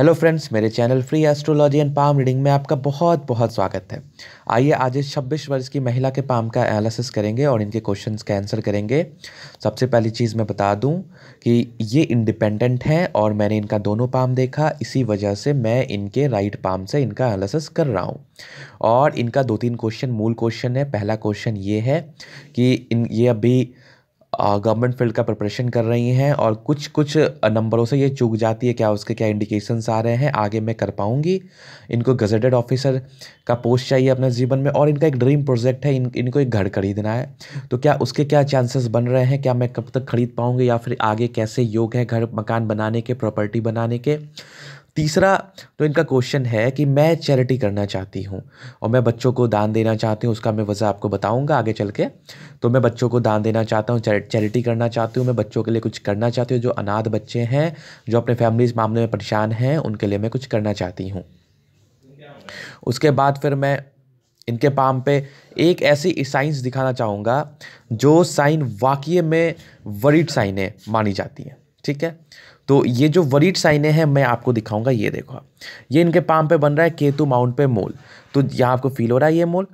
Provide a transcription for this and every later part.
hello friends मेरे channel free astrology and palm reading में आपका बहुत बहुत स्वागत है आइए आज इस छब्बीस वर्ष की महिला के पाम का एनालिसिस करेंगे और इनके क्वेश्चंस का आंसर करेंगे सबसे पहली चीज़ मैं बता दूं कि ये इंडिपेंडेंट हैं और मैंने इनका दोनों पाम देखा इसी वजह से मैं इनके राइट पाम से इनका एनालिसिस कर रहा हूँ और इनका दो तीन क्वेश्चन मूल क्वेश्चन है पहला क्वेश्चन ये है कि इन ये अभी गवर्नमेंट फील्ड का प्रिपरेशन कर रही हैं और कुछ कुछ नंबरों से ये चूक जाती है क्या उसके क्या इंडिकेशंस आ रहे हैं आगे मैं कर पाऊँगी इनको गजेटेड ऑफिसर का पोस्ट चाहिए अपने जीवन में और इनका एक ड्रीम प्रोजेक्ट है इन इनको एक घर खरीदना है तो क्या उसके क्या चांसेस बन रहे हैं क्या मैं कब तक खरीद पाऊँगी या फिर आगे कैसे योग है घर मकान बनाने के प्रॉपर्टी बनाने के तीसरा तो इनका क्वेश्चन है कि मैं चैरिटी करना चाहती हूँ और मैं बच्चों को दान देना चाहती हूँ उसका मैं वजह आपको बताऊँगा आगे चल के तो मैं बच्चों को दान देना चाहता हूँ चैरिटी करना चाहती हूँ मैं बच्चों के लिए कुछ करना चाहती हूँ जो अनाथ बच्चे हैं जो अपने फैमिली इस मामले में परेशान हैं उनके लिए मैं कुछ करना चाहती हूँ उसके बाद फिर मैं इनके पाम पे एक ऐसी साइंस दिखाना चाहूँगा जो साइन वाकई में वरीड साइनें मानी जाती हैं ठीक है तो ये जो वरीड साइने हैं मैं आपको दिखाऊंगा ये देखो आप ये इनके पाम पे बन रहा है केतु माउंट पे मोल तो यहाँ आपको फील हो रहा है ये मोल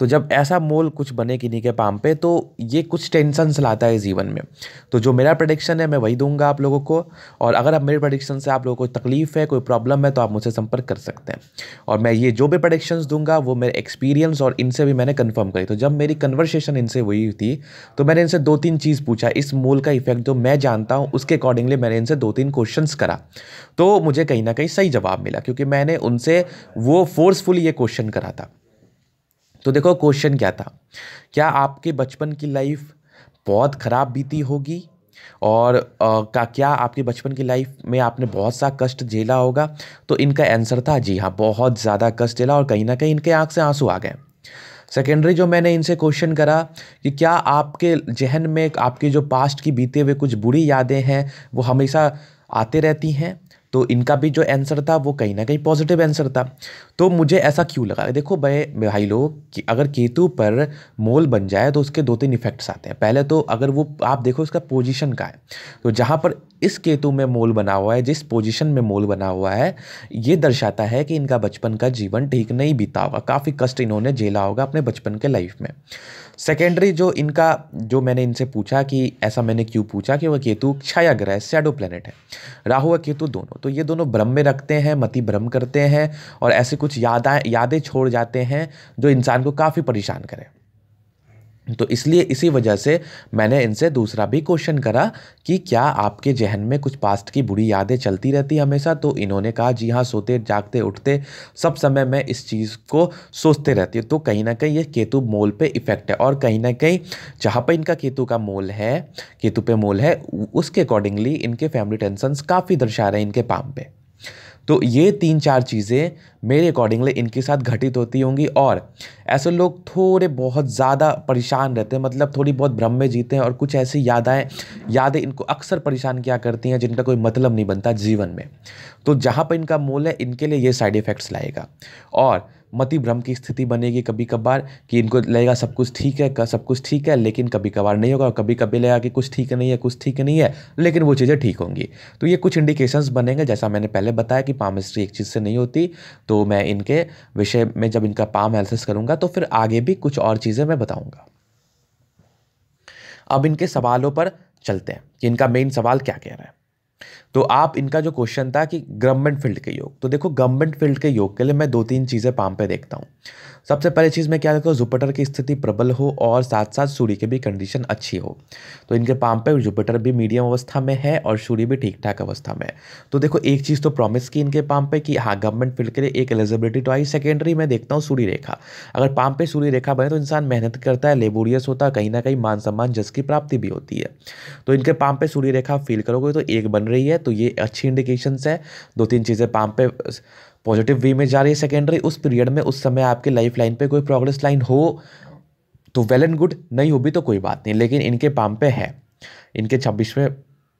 तो जब ऐसा मोल कुछ बने कि नहीं के पाम पे तो ये कुछ टेंशन लाता है जीवन में तो जो मेरा प्रडिक्शन है मैं वही दूंगा आप लोगों को और अगर आप मेरे प्रडिक्शन से आप लोगों को तकलीफ़ है कोई प्रॉब्लम है तो आप मुझसे संपर्क कर सकते हैं और मैं ये जो भी प्रडिक्शंस दूंगा वो मेरे एक्सपीरियंस और इनसे भी मैंने कन्फर्म करी तो जब मेरी कन्वर्सेशन इनसे हुई थी तो मैंने इनसे दो तीन चीज़ पूछा इस मोल का इफेक्ट जो मैं जानता हूँ उसके अकॉर्डिंगली मैंने इनसे दो तीन क्वेश्चन करा तो मुझे कहीं ना कहीं सही जवाब मिला क्योंकि मैंने उनसे वो फोर्सफुली ये क्वेश्चन करा था तो देखो क्वेश्चन क्या था क्या आपके बचपन की लाइफ बहुत ख़राब बीती होगी और आ, का क्या आपके बचपन की लाइफ में आपने बहुत सा कष्ट झेला होगा तो इनका आंसर था जी हाँ बहुत ज़्यादा कष्ट झेला और कहीं ना कहीं इनके आँख से आंसू आ गए सेकेंडरी जो मैंने इनसे क्वेश्चन करा कि क्या आपके जहन में आपके जो पास्ट की बीते हुए कुछ बुरी यादें हैं वो हमेशा आते रहती हैं तो इनका भी जो आंसर था वो कहीं ना कहीं पॉजिटिव आंसर था तो मुझे ऐसा क्यों लगा देखो भाई भाई लोग कि अगर केतु पर मोल बन जाए तो उसके दो तीन इफेक्ट्स आते हैं पहले तो अगर वो आप देखो उसका पोजीशन का है तो जहाँ पर इस केतु में मोल बना हुआ है जिस पोजीशन में मोल बना हुआ है ये दर्शाता है कि इनका बचपन का जीवन ठीक नहीं बीता होगा काफ़ी कष्ट इन्होंने झेला होगा अपने बचपन के लाइफ में सेकेंडरी जो इनका जो मैंने इनसे पूछा कि ऐसा मैंने क्यों पूछा कि वह केतु छाया ग्रह सैडो प्लेनेट है राहु और केतु दोनों तो ये दोनों भ्रम में रखते हैं मति भ्रम करते हैं और ऐसे कुछ यादा यादें छोड़ जाते हैं जो इंसान को काफ़ी परेशान करें तो इसलिए इसी वजह से मैंने इनसे दूसरा भी क्वेश्चन करा कि क्या आपके जहन में कुछ पास्ट की बुरी यादें चलती रहती है हमेशा तो इन्होंने कहा जी हाँ सोते जागते उठते सब समय मैं इस चीज़ को सोचते रहती हूँ तो कहीं ना कहीं ये केतु मोल पे इफ़ेक्ट है और कहीं ना कहीं जहाँ पर इनका केतु का मोल है केतु पे मोल है उसके अकॉर्डिंगली इनके फैमिली टेंसन्स काफ़ी दर्शा रहे हैं इनके पाम पर तो ये तीन चार चीज़ें मेरे अकॉर्डिंगली इनके साथ घटित होती होंगी और ऐसे लोग थोड़े बहुत ज़्यादा परेशान रहते हैं मतलब थोड़ी बहुत भ्रम में जीते हैं और कुछ ऐसी यादाएँ यादें इनको अक्सर परेशान किया करती हैं जिनका कोई मतलब नहीं बनता जीवन में तो जहाँ पर इनका मूल है इनके लिए ये साइड इफ़ेक्ट्स लाएगा और मति भ्रम की स्थिति बनेगी कभी कभार कि इनको लगेगा सब कुछ ठीक है सब कुछ ठीक है लेकिन कभी कभार नहीं होगा कभी कभी लगेगा कि कुछ ठीक नहीं है कुछ ठीक नहीं है लेकिन वो चीज़ें ठीक होंगी तो ये कुछ इंडिकेशंस बनेंगे जैसा मैंने पहले बताया कि पाम हिस्ट्री एक चीज़ से नहीं होती तो मैं इनके विषय में जब इनका पाम एनालिसिस करूँगा तो फिर आगे भी कुछ और चीज़ें मैं बताऊँगा अब इनके सवालों पर चलते हैं कि इनका मेन सवाल क्या कह रहा है तो आप इनका जो क्वेश्चन था कि गवर्नमेंट फील्ड के योग तो देखो गवर्नमेंट फील्ड के योग के लिए मैं दो तीन चीज़ें पाम पे देखता हूँ सबसे पहली चीज़ में क्या देखो जुपिटर की स्थिति प्रबल हो और साथ साथ सूर्य की भी कंडीशन अच्छी हो तो इनके पाम पे जुपिटर भी मीडियम अवस्था में है और सूर्य भी ठीक ठाक अवस्था में है तो देखो एक चीज़ तो प्रॉमिस की इनके पाम पे कि हाँ गवर्नमेंट फील्ड के लिए एक एलिजिबिलिटी तो आई सेकेंडरी मैं देखता हूँ सूर्य रेखा अगर पाम पे सूर्य रेखा बने तो इंसान मेहनत करता है लेबोरियस होता है कहीं ना कहीं मान सम्मान जस की प्राप्ति भी होती है तो इनके पाम पे सूर्य रेखा फील करोगे तो एक बन रही है तो ये अच्छी इंडिकेशंस है दो तीन चीज़ें पाम पे पॉजिटिव वे में जा रही है सेकेंडरी उस पीरियड में उस समय आपके लाइफ लाइन पे कोई प्रोग्रेस लाइन हो तो वेल एंड गुड नहीं हो भी तो कोई बात नहीं लेकिन इनके पाम पे है इनके छब्बीसवें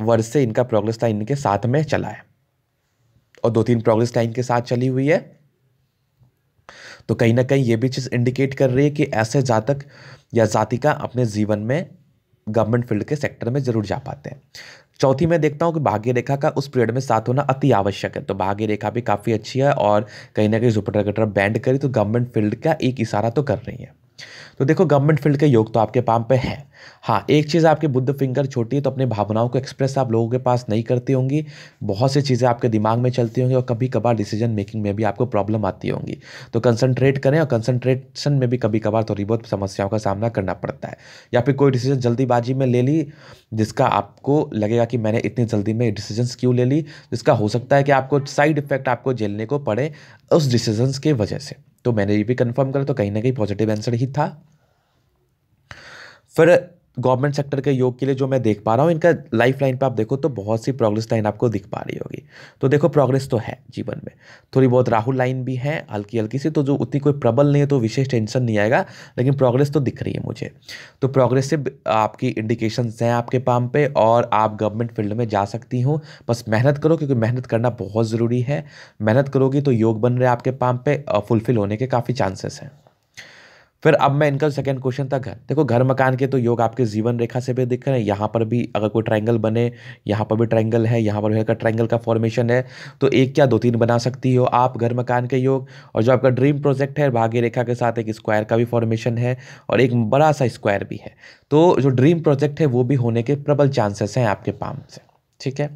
वर्ष से इनका प्रोग्रेस लाइन इनके साथ में चला है और दो तीन प्रोग्रेस लाइन के साथ चली हुई है तो कहीं ना कहीं ये भी चीज़ इंडिकेट कर रही है कि ऐसे जातक या जातिका अपने जीवन में गवर्नमेंट फील्ड के सेक्टर में जरूर जा पाते हैं चौथी मैं देखता हूँ कि भाग्य रेखा का उस पीरियड में साथ होना अति आवश्यक है तो भाग्य रेखा भी काफ़ी अच्छी है और कहीं ना कहीं जुपिटर की तरफ बैंड करी तो गवर्नमेंट फील्ड का एक इशारा तो कर रही है तो देखो गवर्नमेंट फील्ड के योग तो आपके पाम पे है हाँ एक चीज़ आपकी बुद्ध फिंगर छोटी है तो अपनी भावनाओं को एक्सप्रेस आप लोगों के पास नहीं करती होंगी बहुत सी चीज़ें आपके दिमाग में चलती होंगी और कभी कभार डिसीजन मेकिंग में भी आपको प्रॉब्लम आती होंगी तो कंसनट्रेट करें और कंसनट्रेशन में भी कभी कभार थोड़ी बहुत समस्याओं का सामना करना पड़ता है या फिर कोई डिसीजन जल्दीबाजी में ले ली जिसका आपको लगेगा कि मैंने इतनी जल्दी में डिसीजन क्यों ले ली जिसका हो सकता है कि आपको साइड इफेक्ट आपको झेलने को पड़े उस डिसीजन की वजह से तो मैंने ये भी कंफर्म करा तो कहीं ना कहीं पॉजिटिव आंसर ही था फिर गवर्नमेंट सेक्टर के योग के लिए जो मैं देख पा रहा हूँ इनका लाइफ लाइन पर आप देखो तो बहुत सी प्रोग्रेस लाइन आपको दिख पा रही होगी तो देखो प्रोग्रेस तो है जीवन में थोड़ी बहुत राहुल लाइन भी है हल्की हल्की सी तो जो उतनी कोई प्रबल नहीं है तो विशेष टेंशन नहीं आएगा लेकिन प्रोग्रेस तो दिख रही है मुझे तो प्रोग्रेस से आपकी इंडिकेशन हैं आपके पाम पे और आप गवर्नमेंट फील्ड में जा सकती हूँ बस मेहनत करो क्योंकि मेहनत करना बहुत ज़रूरी है मेहनत करोगी तो योग बन रहे आपके पाम पे फुलफिल होने के काफ़ी चांसेस हैं फिर अब मैं इनका सेकंड क्वेश्चन था घर देखो घर मकान के तो योग आपके जीवन रेखा से भी दिख रहे हैं यहाँ पर भी अगर कोई ट्रायंगल बने यहाँ पर भी ट्रायंगल है यहाँ पर भी अगर ट्रायंगल का फॉर्मेशन है तो एक क्या दो तीन बना सकती हो आप घर मकान के योग और जो आपका ड्रीम प्रोजेक्ट है भाग्य रेखा के साथ एक स्क्वायर का भी फॉर्मेशन है और एक बड़ा सा स्क्वायर भी है तो जो ड्रीम प्रोजेक्ट है वो भी होने के प्रबल चांसेस हैं आपके पाम से ठीक है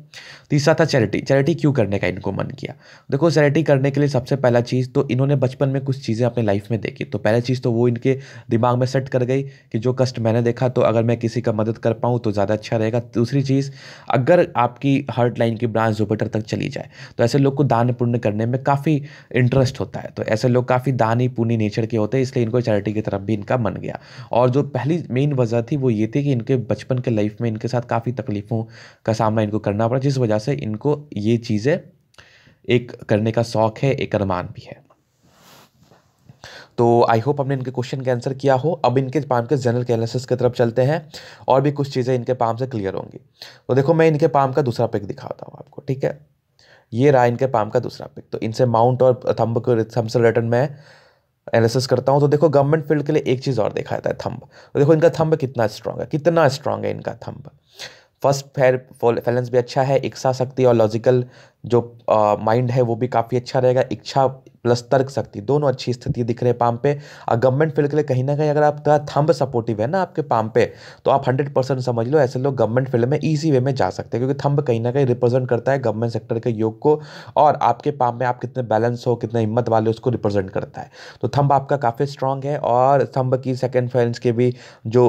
तीसरा था चैरिटी चैरिटी क्यों करने का इनको मन किया देखो चैरिटी करने के लिए सबसे पहला चीज़ तो इन्होंने बचपन में कुछ चीज़ें अपने लाइफ में देखी तो पहला चीज़ तो वो इनके दिमाग में सेट कर गई कि जो कष्ट मैंने देखा तो अगर मैं किसी का मदद कर पाऊँ तो ज़्यादा अच्छा रहेगा दूसरी चीज़ अगर आपकी हर्ट लाइन की ब्रांच जुपिटर तक चली जाए तो ऐसे लोग को दान पुण्य करने में काफ़ी इंटरेस्ट होता है तो ऐसे लोग काफ़ी दानी पुण्य नेचर के होते हैं इसलिए इनको चैरिटी की तरफ भी इनका मन गया और जो पहली मेन वजह थी वो ये थी कि इनके बचपन के लाइफ में इनके साथ काफ़ी तकलीफ़ों का सामना इनको को करना पड़ा जिस वजह से इनको ये चीज़ें एक करने का शौक़ है एक अरमान भी है तो आई होप हमने इनके क्वेश्चन का आंसर किया हो अब इनके पाम के जनरल एनालिसिस की तरफ चलते हैं और भी कुछ चीज़ें इनके पाम से क्लियर होंगी तो देखो मैं इनके पाम का दूसरा पिक दिखाता हूँ आपको ठीक है ये रहा इनके पाम का दूसरा पिक तो इनसे माउंट और थम्ब को थंब से रिटर्न में एनालिसिस करता हूँ तो देखो गवर्नमेंट फील्ड के लिए एक चीज़ और देखा जाता है थम्ब तो देखो इनका थम्ब कितना स्ट्रांग है कितना स्ट्रांग है इनका थम्ब फर्स्ट फेयर फैलेंस भी अच्छा है इच्छा शक्ति और लॉजिकल जो माइंड है वो भी काफ़ी अच्छा रहेगा इच्छा प्लस तर्क शक्ति दोनों अच्छी स्थिति दिख रहे हैं पाम पे और गवर्नमेंट फील्ड के लिए कहीं ना कहीं अगर आप थंब सपोर्टिव है ना आपके पाम पे तो आप हंड्रेड परसेंट समझ लो ऐसे लोग गवर्नमेंट फील्ड में ईजी वे में जा सकते हैं क्योंकि थंब कहीं ना कहीं रिप्रेजेंट करता है गवर्नमेंट सेक्टर के योग को और आपके पाम में आप कितने बैलेंस हो कितने हिम्मत वाले उसको रिप्रेजेंट करता है तो थंब आपका काफ़ी स्ट्रांग है और थंब की सेकेंड फाइनेंस के भी जो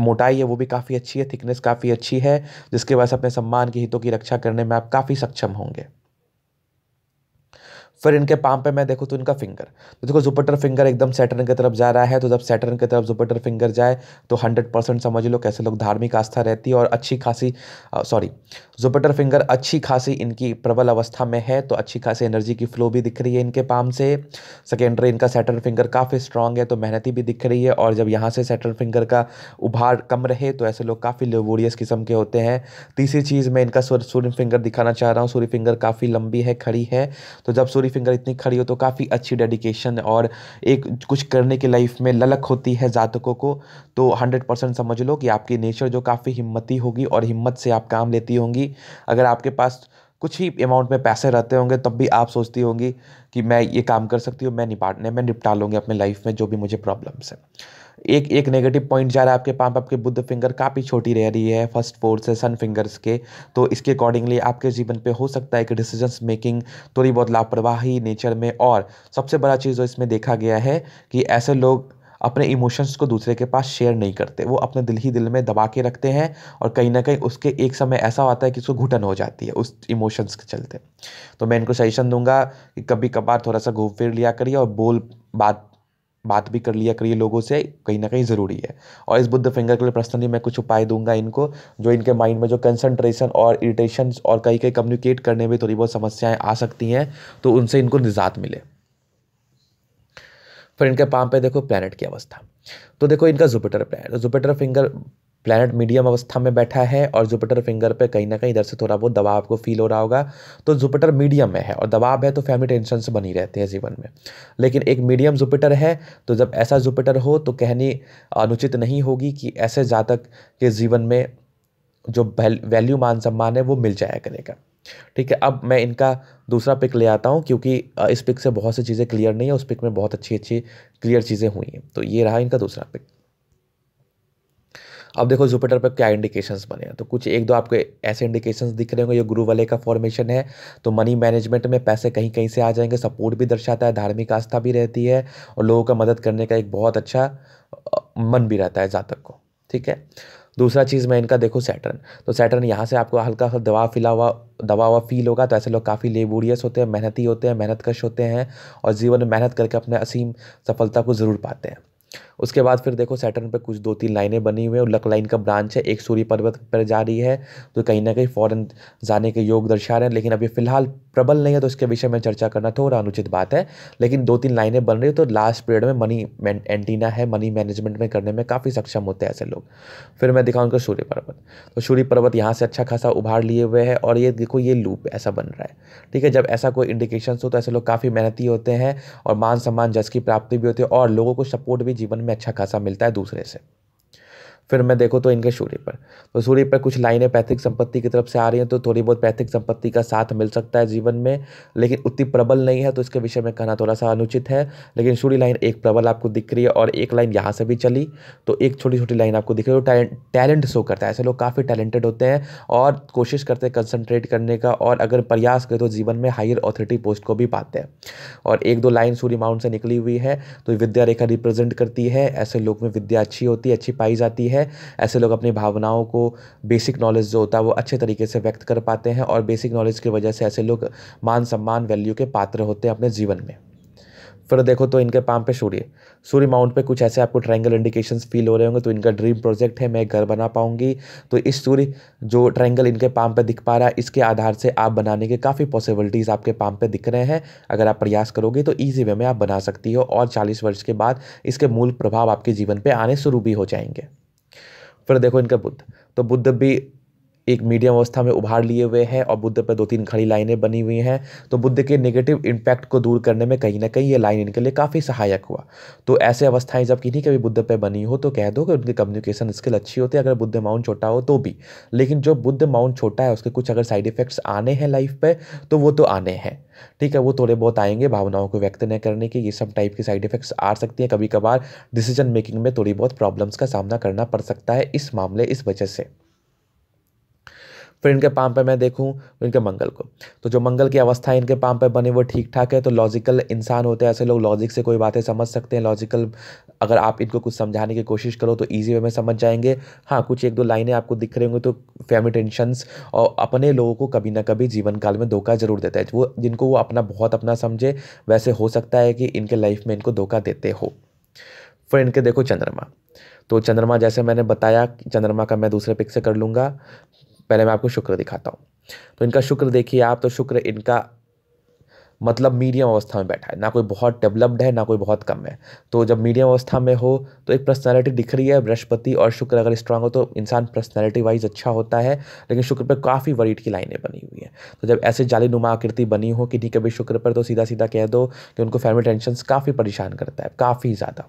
मोटाई है वो भी काफ़ी अच्छी है थिकनेस काफ़ी अच्छी है जिसके वजह से अपने सम्मान के हितों की रक्षा करने में आप काफ़ी सक्षम होंगे फिर इनके पाम पे मैं देखूँ तो इनका फिंगर तो देखो जुपिटर फिंगर एकदम सैटर्न की तरफ जा रहा है तो जब सैटर्न की तरफ जुपिटर फिंगर जाए तो हंड्रेड परसेंट समझ लो कैसे लोग धार्मिक आस्था रहती है और अच्छी खासी सॉरी जुपिटर फिंगर अच्छी खासी इनकी प्रबल अवस्था में है तो अच्छी खासी एनर्जी की फ्लो भी दिख रही है इनके पाम से सेकेंडरी इनका सैटर्न फिंगर काफ़ी स्ट्रांग है तो मेहनती भी दिख रही है और जब यहाँ से सैटर्न फिंगर का उभार कम रहे तो ऐसे लोग काफ़ी लेवोरियस किस्म के होते हैं तीसरी चीज़ मैं इनका सूर्य फिंगर दिखाना चाह रहा हूँ सूर्य फिंगर काफ़ी लंबी है खड़ी है तो जब सूर्य बड़ी फिंगर इतनी खड़ी हो तो काफ़ी अच्छी डेडिकेशन और एक कुछ करने की लाइफ में ललक होती है जातकों को तो हंड्रेड परसेंट समझ लो कि आपकी नेचर जो काफ़ी हिम्मती होगी और हिम्मत से आप काम लेती होंगी अगर आपके पास कुछ ही अमाउंट में पैसे रहते होंगे तब भी आप सोचती होंगी कि मैं ये काम कर सकती हूँ मैं निपटने मैं निपटा लूँगी अपने लाइफ में जो भी मुझे प्रॉब्लम्स हैं एक एक नेगेटिव पॉइंट जा रहा है आपके पाप आपके बुद्ध फिंगर काफ़ी छोटी रह रही है फर्स्ट फोर से सन फिंगर्स के तो इसके अकॉर्डिंगली आपके जीवन पे हो सकता है कि डिसीजन मेकिंग थोड़ी बहुत लापरवाही नेचर में और सबसे बड़ा चीज़ जो इसमें देखा गया है कि ऐसे लोग अपने इमोशंस को दूसरे के पास शेयर नहीं करते वो अपने दिल ही दिल में दबा के रखते हैं और कहीं ना कहीं उसके एक समय ऐसा होता है कि उसको घुटन हो जाती है उस इमोशंस के चलते तो मैं इनको सजेशन दूंगा कि कभी कभार थोड़ा सा घूम फिर लिया करिए और बोल बात बात भी कर लिया करिए लोगों से कहीं ना कहीं ज़रूरी है और इस बुद्ध फिंगर के लिए पर्सनली मैं कुछ उपाय दूंगा इनको जो इनके माइंड में जो कंसंट्रेशन और इरिटेशन और कहीं कहीं कम्युनिकेट करने में थोड़ी बहुत समस्याएं आ सकती हैं तो उनसे इनको निजात मिले फिर इनके पाम पे देखो प्लैनेट की अवस्था तो देखो इनका Jupiter planet Jupiter finger planet medium अवस्था में बैठा है और जुपिटर फिंगर पे कहीं ना कहीं इधर से थोड़ा बहुत दबाव आपको फील हो रहा होगा तो जुपिटर मीडियम में है और दबाव है तो फैमिली टेंशन से बनी रहती है जीवन में लेकिन एक मीडियम जुपिटर है तो जब ऐसा जुपिटर हो तो कहनी अनुचित नहीं होगी कि ऐसे जातक के जीवन में जो वैल्यू मान सम्मान है वो मिल जाया करेगा ठीक है अब मैं इनका दूसरा पिक ले आता हूँ क्योंकि इस पिक से बहुत सी चीज़ें क्लियर नहीं है उस पिक में बहुत अच्छी अच्छी क्लियर चीज़ें हुई हैं तो ये रहा इनका दूसरा पिक अब देखो जुपिटर पर क्या इंडिकेशंस बने हैं तो कुछ एक दो आपके ऐसे इंडिकेशंस दिख रहे होंगे ये गुरु वाले का फॉर्मेशन है तो मनी मैनेजमेंट में पैसे कहीं कहीं से आ जाएंगे सपोर्ट भी दर्शाता है धार्मिक आस्था भी रहती है और लोगों का मदद करने का एक बहुत अच्छा मन भी रहता है जातक को ठीक है दूसरा चीज़ मैं इनका देखो सैटर्न तो सैटर्न यहाँ से आपको हल्का सा दबाव फिला हुआ दबाव हुआ फील होगा तो ऐसे लोग काफ़ी लेबोरियस होते हैं मेहनती होते हैं मेहनतकश होते हैं और जीवन में मेहनत करके अपने असीम सफलता को ज़रूर पाते हैं उसके बाद फिर देखो सैटर्न पर कुछ दो तीन लाइनें बनी हुई हैं और लक लाइन का ब्रांच है एक सूर्य पर्वत पर जा रही है तो कहीं ना कहीं फ़ौरन जाने के योग दर्शा रहे हैं लेकिन अभी फ़िलहाल प्रबल नहीं है तो इसके विषय में चर्चा करना थोड़ा अनुचित बात है लेकिन दो तीन लाइनें बन रही तो लास्ट पीरियड में मनी एंटीना है मनी मैनेजमेंट में करने में काफ़ी सक्षम होते हैं ऐसे लोग फिर मैं दिखाऊँ उनका सूर्य पर्वत तो सूर्य पर्वत यहाँ से अच्छा खासा उभार लिए हुए है और ये देखो ये लूप ऐसा बन रहा है ठीक है जब ऐसा कोई इंडिकेशन हो तो ऐसे लोग काफ़ी मेहनती होते हैं और मान सम्मान जस की प्राप्ति भी होती है और लोगों को सपोर्ट भी जीवन में में अच्छा खासा मिलता है दूसरे से फिर मैं देखो तो इनके सूर्य पर तो सूर्य पर कुछ लाइनें पैतृक संपत्ति की तरफ से आ रही हैं तो थोड़ी बहुत पैतृक संपत्ति का साथ मिल सकता है जीवन में लेकिन उतनी प्रबल नहीं है तो इसके विषय में कहना थोड़ा सा अनुचित है लेकिन सूर्य लाइन एक प्रबल आपको दिख रही है और एक लाइन यहाँ से भी चली तो एक छोटी छोटी लाइन आपको दिख रही है टैलेंट टैलेंट शो करता है ऐसे लोग काफ़ी टैलेंटेड होते हैं और कोशिश करते हैं कंसनट्रेट करने का और अगर प्रयास करें तो जीवन में हायर ऑथोरिटी पोस्ट को भी पाते हैं और एक दो लाइन सूर्य माउंट से निकली हुई है तो विद्या रेखा रिप्रेजेंट करती है ऐसे लोग में विद्या अच्छी होती है अच्छी पाई जाती है है ऐसे लोग अपनी भावनाओं को बेसिक नॉलेज जो होता है वो अच्छे तरीके से व्यक्त कर पाते हैं और बेसिक नॉलेज की वजह से ऐसे लोग मान सम्मान वैल्यू के पात्र होते हैं अपने जीवन में फिर देखो तो इनके पाम पे सूर्य सूर्य माउंट पे कुछ ऐसे आपको ट्रायंगल इंडिकेशंस फील हो रहे होंगे तो इनका ड्रीम प्रोजेक्ट है मैं घर बना पाऊंगी तो इस सूर्य जो ट्रायंगल इनके पाम पे दिख पा रहा है इसके आधार से आप बनाने के काफ़ी पॉसिबिलिटीज़ आपके पाम पे दिख रहे हैं अगर आप प्रयास करोगे तो ईजी वे में आप बना सकती हो और चालीस वर्ष के बाद इसके मूल प्रभाव आपके जीवन पर आने शुरू भी हो जाएंगे फिर देखो इनका बुद्ध तो बुद्ध भी एक मीडियम अवस्था में उभार लिए हुए हैं और बुद्ध पर दो तीन खड़ी लाइनें बनी हुई हैं तो बुद्ध के नेगेटिव इम्पैक्ट को दूर करने में कहीं ना कहीं ये लाइन इनके लिए काफ़ी सहायक हुआ तो ऐसे अवस्थाएं जब किन्हीं कभी बुद्ध पर बनी हो तो कह दो कि उनकी कम्युनिकेशन स्किल अच्छी होती है अगर बुद्ध माउंट छोटा हो तो भी लेकिन जो बुद्ध माउंट छोटा है उसके कुछ अगर साइड इफेक्ट्स आने हैं लाइफ पर तो वो तो आने हैं ठीक है वो थोड़े बहुत आएंगे भावनाओं को व्यक्त न करने के ये सब टाइप के साइड इफेक्ट्स आ सकती हैं कभी कभार डिसीजन मेकिंग में थोड़ी बहुत प्रॉब्लम्स का सामना करना पड़ सकता है इस मामले इस वजह से फिर इनके पाम पे मैं देखूँ इनके मंगल को तो जो मंगल की अवस्था है इनके पाम पे बने वो ठीक ठाक है तो लॉजिकल इंसान होते हैं ऐसे लोग लॉजिक से कोई बातें समझ सकते हैं लॉजिकल अगर आप इनको कुछ समझाने की कोशिश करो तो ईजी वे में समझ जाएंगे हाँ कुछ एक दो लाइनें आपको दिख रही होंगी तो फैमिली टेंशंस और अपने लोगों को कभी ना कभी जीवन काल में धोखा जरूर देता है वो जिनको वो अपना बहुत अपना समझे वैसे हो सकता है कि इनके लाइफ में इनको धोखा देते हो फिर इनके देखो चंद्रमा तो चंद्रमा जैसे मैंने बताया चंद्रमा का मैं दूसरे पिक से कर लूँगा पहले मैं आपको शुक्र दिखाता हूँ तो इनका शुक्र देखिए आप तो शुक्र इनका मतलब मीडियम अवस्था में बैठा है ना कोई बहुत डेवलप्ड है ना कोई बहुत कम है तो जब मीडियम अवस्था में हो तो एक पर्सनैलिटी दिख रही है बृहस्पति और शुक्र अगर स्ट्रांग हो तो इंसान पर्सनैलिटी वाइज अच्छा होता है लेकिन शुक्र पर काफ़ी वरीट की लाइनें बनी हुई हैं तो जब ऐसे जाली नुमा आकृति बनी हो नहीं कभी शुक्र पर तो सीधा सीधा कह दो कि उनको फैमिली टेंशन काफ़ी परेशान करता है काफ़ी ज़्यादा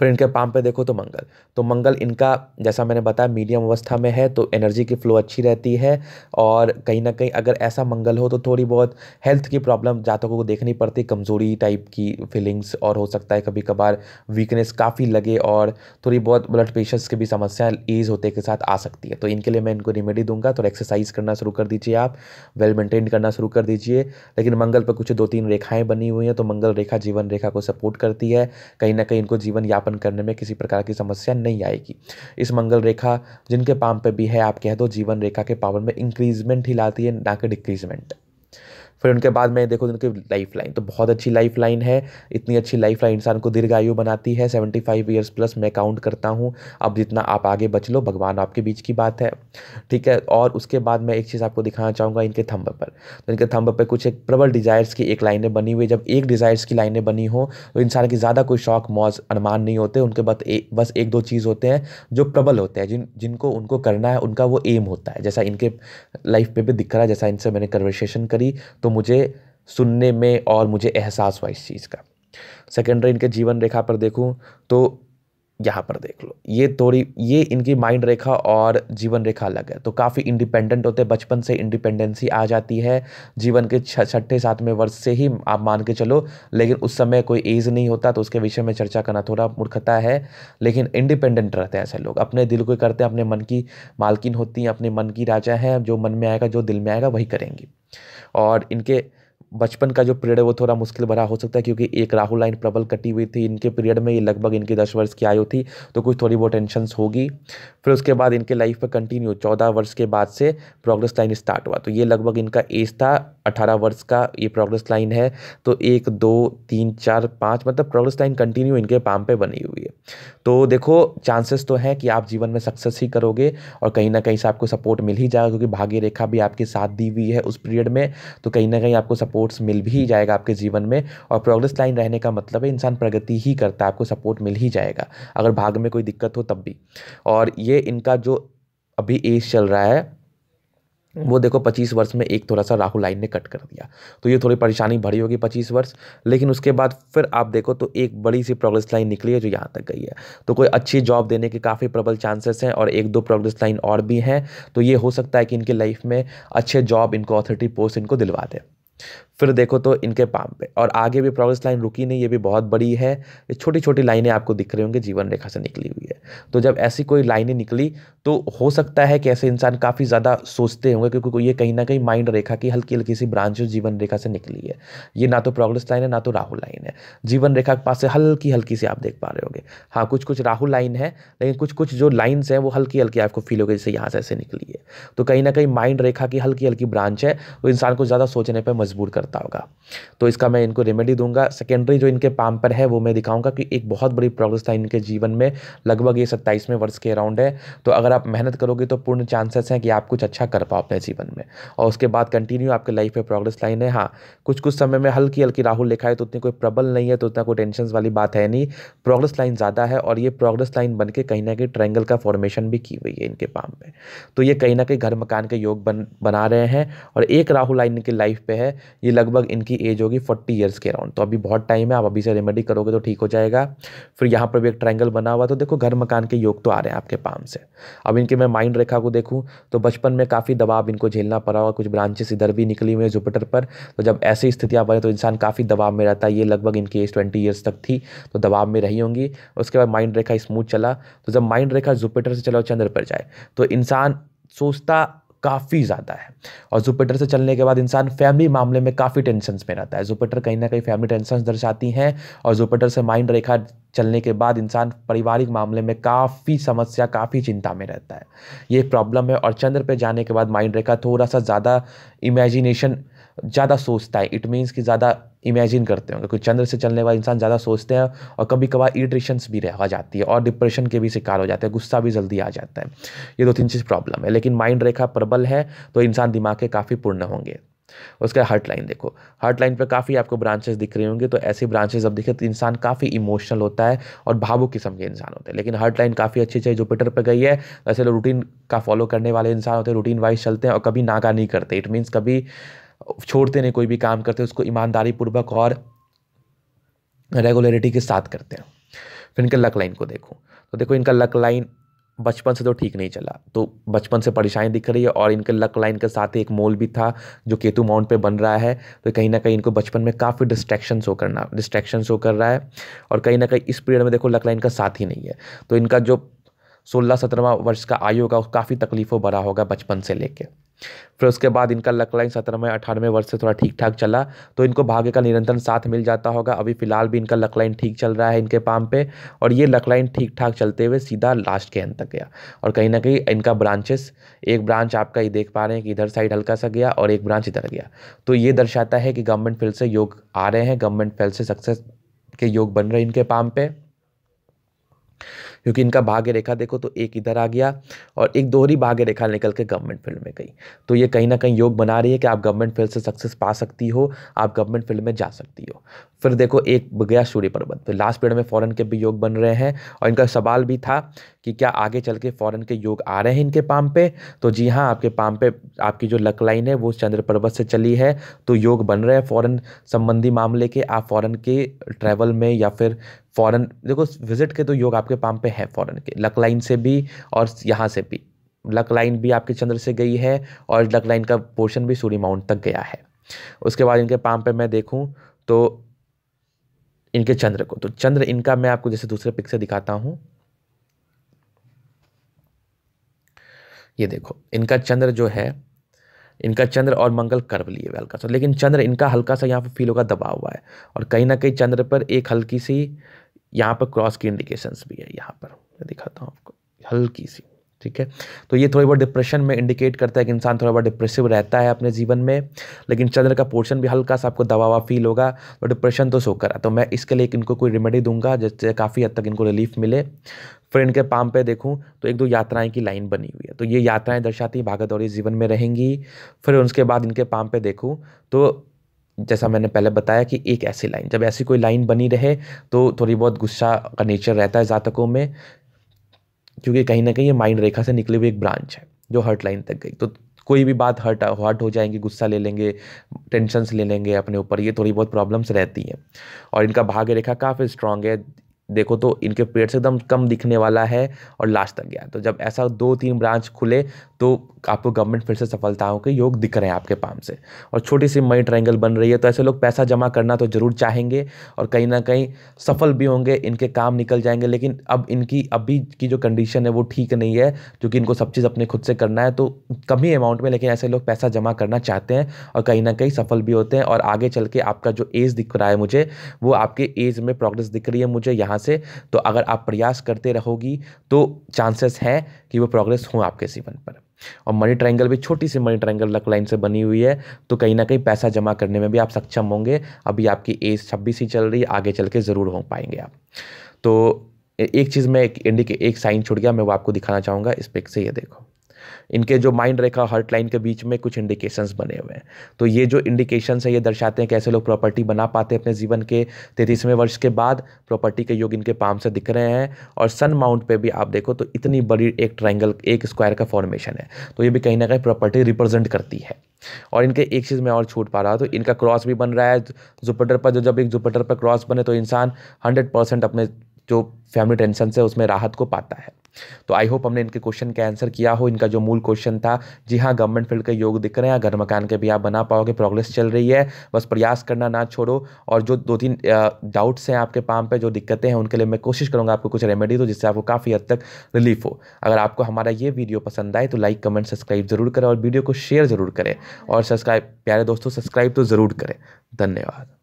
फिर इनके पाम पे देखो तो मंगल तो मंगल इनका जैसा मैंने बताया मीडियम अवस्था में है तो एनर्जी की फ़्लो अच्छी रहती है और कहीं ना कहीं अगर ऐसा मंगल हो तो थोड़ी बहुत हेल्थ की प्रॉब्लम जातकों को देखनी पड़ती कमज़ोरी टाइप की फीलिंग्स और हो सकता है कभी कभार वीकनेस काफ़ी लगे और थोड़ी बहुत ब्लड प्रेशर्स की भी समस्या ईज होते के साथ आ सकती है तो इनके लिए मैं इनको रेमेडी दूंगा थोड़ा एक्सरसाइज करना शुरू कर दीजिए आप वेल मेंटेन करना शुरू कर दीजिए लेकिन मंगल पर कुछ दो तीन रेखाएँ बनी हुई हैं तो मंगल रेखा जीवन रेखा को सपोर्ट करती है कहीं ना कहीं इनको जीवन यापन स्थापन करने में किसी प्रकार की समस्या नहीं आएगी इस मंगल रेखा जिनके पाम पे भी है आप कह दो तो जीवन रेखा के पावर में इंक्रीजमेंट ही लाती है ना कि डिक्रीजमेंट फिर उनके बाद में देखो उनकी लाइफ लाइन तो बहुत अच्छी लाइफ लाइन है इतनी अच्छी लाइफ लाइन इंसान को दीर्घायु बनाती है सेवेंटी फाइव ईयर्स प्लस मैं काउंट करता हूँ अब जितना आप आगे बच लो भगवान आपके बीच की बात है ठीक है और उसके बाद मैं एक चीज़ आपको दिखाना चाहूँगा इनके थम्ब पर तो इनके थम्ब पर कुछ एक प्रबल डिज़ायर्स की एक लाइनें बनी हुई जब एक डिज़ायर्स की लाइनें बनी हो तो इंसान की ज़्यादा कोई शौक मौज अनुमान नहीं होते उनके बाद बस एक दो चीज़ होते हैं जो प्रबल होते हैं जिन जिनको उनको करना है उनका वो एम होता है जैसा इनके लाइफ पे भी दिख रहा है जैसा इनसे मैंने कन्वर्सेशन करी तो तो मुझे सुनने में और मुझे एहसास हुआ इस चीज़ का सेकेंडरी इनके जीवन रेखा पर देखूँ तो यहाँ पर देख लो ये थोड़ी ये इनकी माइंड रेखा और जीवन रेखा अलग है तो काफ़ी इंडिपेंडेंट होते हैं बचपन से इंडिपेंडेंसी आ जाती है जीवन के छठे सातवें वर्ष से ही आप मान के चलो लेकिन उस समय कोई एज नहीं होता तो उसके विषय में चर्चा करना थोड़ा मूर्खता है लेकिन इंडिपेंडेंट रहते हैं ऐसे लोग अपने दिल को करते हैं अपने मन की मालकिन होती हैं अपने मन की राजा हैं जो मन में आएगा जो दिल में आएगा वही करेंगी और इनके बचपन का जो पीरियड है वो थोड़ा मुश्किल भरा हो सकता है क्योंकि एक राहु लाइन प्रबल कटी हुई थी इनके पीरियड में ये लगभग इनकी दस वर्ष की आयु थी तो कुछ थोड़ी बहुत टेंशन्स होगी फिर उसके बाद इनके लाइफ पर कंटिन्यू चौदह वर्ष के बाद से प्रोग्रेस लाइन स्टार्ट हुआ तो ये लगभग इनका एज था अठारह वर्ष का ये प्रोग्रेस लाइन है तो एक दो तीन चार पाँच मतलब प्रोग्रेस लाइन कंटिन्यू इनके पाम पे बनी हुई है तो देखो चांसेस तो हैं कि आप जीवन में सक्सेस ही करोगे और कहीं ना कहीं से आपको सपोर्ट मिल ही जाएगा क्योंकि भाग्य रेखा भी आपके साथ दी हुई है उस पीरियड में तो कहीं ना कहीं आपको सपोर्ट सपोर्ट्स मिल भी जाएगा आपके जीवन में और प्रोग्रेस लाइन रहने का मतलब है इंसान प्रगति ही करता है आपको सपोर्ट मिल ही जाएगा अगर भाग में कोई दिक्कत हो तब भी और ये इनका जो अभी एज चल रहा है वो देखो पच्चीस वर्ष में एक थोड़ा सा राहुल लाइन ने कट कर दिया तो ये थोड़ी परेशानी भरी होगी पच्चीस वर्ष लेकिन उसके बाद फिर आप देखो तो एक बड़ी सी प्रोग्रेस लाइन निकली है जो यहाँ तक गई है तो कोई अच्छी जॉब देने के काफ़ी प्रबल चांसेस हैं और एक दो प्रोग्रेस लाइन और भी हैं तो ये हो सकता है कि इनके लाइफ में अच्छे जॉब इनको अथॉरिटी पोस्ट इनको दिलवा दे फिर देखो तो इनके पाम पे और आगे भी प्रोग्रेस लाइन रुकी नहीं ये भी बहुत बड़ी है ये छोटी छोटी लाइनें आपको दिख रही होंगी जीवन रेखा से निकली हुई है तो जब ऐसी कोई लाइनें निकली तो हो सकता है कि ऐसे इंसान काफ़ी ज़्यादा सोचते होंगे क्योंकि ये कहीं ना कहीं माइंड रेखा की हल्की हल्की सी ब्रांच जीवन रेखा से निकली है ये ना तो प्रोग्रेस लाइन है ना तो राहुल लाइन है जीवन रेखा के पास से हल्की हल्की सी आप देख पा रहे होंगे हाँ कुछ कुछ राहुल लाइन है लेकिन कुछ कुछ जो लाइन्स हैं वो हल्की हल्की आपको फील होगी जैसे यहाँ से ऐसे निकली है तो कहीं ना कहीं माइंड रेखा की हल्की हल्की ब्रांच है वो तो इंसान को ज़्यादा सोचने पर मजबूर करता करता होगा तो इसका मैं इनको रेमेडी दूंगा सेकेंडरी जो इनके पाम पर है वो मैं दिखाऊंगा कि एक बहुत बड़ी प्रोग्रेस था इनके जीवन में लगभग ये सत्ताईसवें वर्ष के अराउंड है तो अगर आप मेहनत करोगे तो पूर्ण चांसेस हैं कि आप कुछ अच्छा कर पाओ अपने जीवन में और उसके बाद कंटिन्यू आपके लाइफ में प्रोग्रेस लाइन है हाँ कुछ कुछ समय में हल्की हल्की राहुल लिखा है तो उतनी कोई प्रबल नहीं है तो उतना कोई टेंशन वाली बात है नहीं प्रोग्रेस लाइन ज़्यादा है और ये प्रोग्रेस लाइन बन के कहीं ना कहीं ट्रैंगल का फॉर्मेशन भी की हुई है इनके पाम पे तो ये कहीं ना कहीं घर मकान के योग बन बना रहे हैं और एक राहु लाइन इनकी लाइफ पे है ये लगभग इनकी एज होगी फोर्टी ईयर्स के अराउंड तो अभी बहुत टाइम है आप अभी से रेमेडी करोगे तो ठीक हो जाएगा फिर यहाँ पर भी एक ट्रैंगल बना हुआ तो देखो घर मकान के योग तो आ रहे हैं आपके पाम से अब इनके मैं माइंड रेखा को देखूँ तो बचपन में काफ़ी दबाव इनको झेलना पड़ा हुआ कुछ ब्रांचेस इधर भी निकली हुई है जुपिटर पर तो जब ऐसी स्थितियाँ बने तो इंसान काफ़ी दबाव में रहता है ये लगभग इनकी एज ट्वेंटी ईयर्स तक थी तो दबाव में रह चाहिए होंगी उसके बाद माइंड रेखा स्मूथ चला तो जब माइंड रेखा जुपिटर से चला चंद्र पर जाए तो इंसान सोचता काफ़ी ज़्यादा है और जुपिटर से चलने के बाद इंसान फैमिली मामले में काफ़ी टेंशन में रहता है जुपिटर कहीं ना कहीं फैमिली टेंशन दर्शाती हैं और जुपिटर से माइंड रेखा चलने के बाद इंसान पारिवारिक मामले में काफ़ी समस्या काफ़ी चिंता में रहता है ये प्रॉब्लम है और चंद्र पे जाने के बाद माइंड रेखा थोड़ा सा ज़्यादा इमेजिनेशन ज़्यादा सोचता है इट मीन्स कि ज़्यादा इमेजिन करते होंगे क्योंकि चंद्र से चलने वाला इंसान ज़्यादा सोचते हैं और कभी कभार इरिटेशंस भी रह जाती है और डिप्रेशन के भी शिकार हो जाते हैं गुस्सा भी जल्दी आ जाता है ये दो तीन चीज़ प्रॉब्लम है लेकिन माइंड रेखा प्रबल है तो इंसान दिमाग के काफ़ी पूर्ण होंगे उसका हर्ट लाइन देखो हर्ट लाइन पर काफ़ी आपको ब्रांचेस दिख रही होंगी तो ऐसी ब्रांचेस अब दिखे तो इंसान काफ़ी इमोशनल होता है और भावुक किस्म के इंसान होते हैं लेकिन हर्ट लाइन काफ़ी अच्छी चाहिए जुपिटर पर गई है ऐसे रूटीन तो का फॉलो करने वाले इंसान होते हैं रूटीन वाइज चलते हैं और कभी नागा नहीं करते इट मीन्स कभी छोड़ते नहीं कोई भी काम करते उसको ईमानदारी पूर्वक और रेगुलरिटी के साथ करते हैं फिर इनके लक लाइन को देखो तो देखो इनका लक लाइन बचपन से तो ठीक नहीं चला तो बचपन से परेशानी दिख रही है और इनके लक लाइन के साथ एक मोल भी था जो केतु माउंट पे बन रहा है तो कहीं ना कहीं इनको बचपन में काफ़ी डिस्ट्रैक्शन शो करना डिस्ट्रैक्शन शो कर रहा है और कहीं ना कहीं इस पीरियड में देखो लक लाइन का साथ ही नहीं है तो इनका जो सोलह सत्रहवा वर्ष का आयु होगा काफ़ी तकलीफ़ों भरा होगा बचपन से लेके फिर उसके बाद इनका लक लाइन सत्रहवें अठारहवें वर्ष से थोड़ा ठीक ठाक चला तो इनको भाग्य का निरंतर साथ मिल जाता होगा अभी फिलहाल भी इनका लक लाइन ठीक चल रहा है इनके पाम पे और ये लक लाइन ठीक ठाक चलते हुए सीधा लास्ट के अंत तक गया और कहीं ना कहीं इनका ब्रांचेस एक ब्रांच आपका ये देख पा रहे हैं कि इधर साइड हल्का सा गया और एक ब्रांच इधर गया तो ये दर्शाता है कि गवर्नमेंट फील्ड से योग आ रहे हैं गवर्नमेंट फील्ड से सक्सेस के योग बन रहे हैं इनके पाम पे क्योंकि इनका भाग्य रेखा देखो तो एक इधर आ गया और एक दोहरी भाग्य रेखा निकल के गवर्नमेंट फील्ड में गई तो ये कहीं ना कहीं योग बना रही है कि आप गवर्नमेंट फील्ड से सक्सेस पा सकती हो आप गवर्नमेंट फील्ड में जा सकती हो फिर देखो एक गया सूर्य पर्वत फिर लास्ट पीरियड में फ़ॉरन के भी योग बन रहे हैं और इनका सवाल भी था कि क्या आगे चल के फ़ॉरन के योग आ रहे हैं इनके पाम पे तो जी हाँ आपके पाम पे आपकी जो लक लाइन है वो चंद्र पर्वत से चली है तो योग बन रहे हैं फ़ॉरन संबंधी मामले के आप फ़ॉरन के ट्रैवल में या फिर फ़ॉरन देखो विजिट के तो योग आपके पाम पे पे है फॉरन के लक लाइन से भी और यहाँ से भी लक लाइन भी आपके चंद्र से गई है और लक लाइन का पोर्शन भी सूर्य माउंट तक गया है उसके बाद इनके पाम पे मैं देखूँ तो इनके चंद्र को तो चंद्र इनका मैं आपको जैसे दूसरे पिक से दिखाता हूँ ये देखो इनका चंद्र जो है इनका चंद्र और मंगल कर्व लिए हुए हल्का सा लेकिन चंद्र इनका हल्का सा यहाँ पर फील होगा दबा हुआ है और कहीं ना कहीं चंद्र पर एक हल्की सी यहाँ पर क्रॉस की इंडिकेशंस भी है यहाँ पर मैं दिखाता हूँ आपको हल्की सी ठीक है तो ये थोड़ी बहुत डिप्रेशन में इंडिकेट करता है कि इंसान थोड़ा बहुत डिप्रेसिव रहता है अपने जीवन में लेकिन चंद्र का पोर्शन भी हल्का सा आपको दबाव फील होगा और डिप्रेशन तो सो करा तो मैं इसके लिए इनको कोई रेमेडी दूंगा जिससे काफ़ी हद तक इनको रिलीफ मिले फिर इनके पाम पे देखूं तो एक दो यात्राएं की लाइन बनी हुई है तो ये यात्राएं दर्शाती और जीवन में रहेंगी फिर उसके बाद इनके पाम पे देखूं तो जैसा मैंने पहले बताया कि एक ऐसी लाइन जब ऐसी कोई लाइन बनी रहे तो थोड़ी बहुत गुस्सा का नेचर रहता है जातकों में क्योंकि कहीं ना कहीं ये माइंड रेखा से निकली हुई एक ब्रांच है जो हर्ट लाइन तक गई तो कोई भी बात हर्ट हर्ट हो जाएंगी गुस्सा ले लेंगे टेंशंस ले लेंगे अपने ऊपर ये थोड़ी बहुत प्रॉब्लम्स रहती हैं और इनका भाग्य रेखा काफ़ी स्ट्रांग है देखो तो इनके पेड़ से एकदम कम दिखने वाला है और लास्ट तक गया तो जब ऐसा दो तीन ब्रांच खुले तो आपको गवर्नमेंट फिर से सफलताओं के योग दिख रहे हैं आपके पाम से और छोटी सी मई ट्राइंगल बन रही है तो ऐसे लोग पैसा जमा करना तो ज़रूर चाहेंगे और कहीं ना कहीं सफल भी होंगे इनके काम निकल जाएंगे लेकिन अब इनकी अभी की जो कंडीशन है वो ठीक नहीं है क्योंकि इनको सब चीज़ अपने खुद से करना है तो कम ही अमाउंट में लेकिन ऐसे लोग पैसा जमा करना चाहते हैं और कहीं ना कहीं सफल भी होते हैं और आगे चल के आपका जो एज दिख रहा है मुझे वो आपके एज में प्रोग्रेस दिख रही है मुझे यहाँ से तो अगर आप प्रयास करते रहोगी तो चांसेस हैं कि वो प्रोग्रेस हों आपके जीवन पर और मनी ट्रायंगल भी छोटी सी मनी ट्रायंगल लक लाइन से बनी हुई है तो कहीं ना कहीं पैसा जमा करने में भी आप सक्षम होंगे अभी आपकी एज छब्बीस ही चल रही है आगे चल के ज़रूर हो पाएंगे आप तो एक चीज़ में एक इंडिके एक साइन छुट गया मैं वो आपको दिखाना चाहूँगा इस पे से ये देखो इनके जो माइंड रेखा हर्ट लाइन के बीच में कुछ इंडिकेशंस बने हुए हैं तो ये जो इंडिकेशंस है ये दर्शाते हैं कैसे लोग प्रॉपर्टी बना पाते हैं अपने जीवन के तैतीसवें वर्ष के बाद प्रॉपर्टी के योग इनके पाम से दिख रहे हैं और सन माउंट पर भी आप देखो तो इतनी बड़ी एक ट्राइंगल एक स्क्वायर का फॉर्मेशन है तो ये भी कहीं ना कहीं प्रॉपर्टी रिप्रेजेंट करती है और इनके एक चीज़ में और छूट पा रहा तो इनका क्रॉस भी बन रहा है जुपिटर पर जो जब एक जुपिटर पर क्रॉस बने तो इंसान हंड्रेड परसेंट अपने जो फैमिली टेंशन से उसमें राहत को पाता है तो आई होप हमने इनके क्वेश्चन का आंसर किया हो इनका जो मूल क्वेश्चन था जी हाँ गवर्नमेंट फील्ड के योग दिख रहे हैं घर मकान के भी आप बना पाओगे प्रोग्रेस चल रही है बस प्रयास करना ना छोड़ो और जो दो तीन डाउट्स हैं आपके पाम पे जो दिक्कतें हैं उनके लिए मैं कोशिश करूँगा आपको कुछ रेमेडी दो जिससे आपको काफ़ी हद तक रिलीफ हो अगर आपको हमारा ये वीडियो पसंद आए तो लाइक कमेंट सब्सक्राइब जरूर करें और वीडियो को शेयर ज़रूर करें और सब्सक्राइब प्यारे दोस्तों सब्सक्राइब तो ज़रूर करें धन्यवाद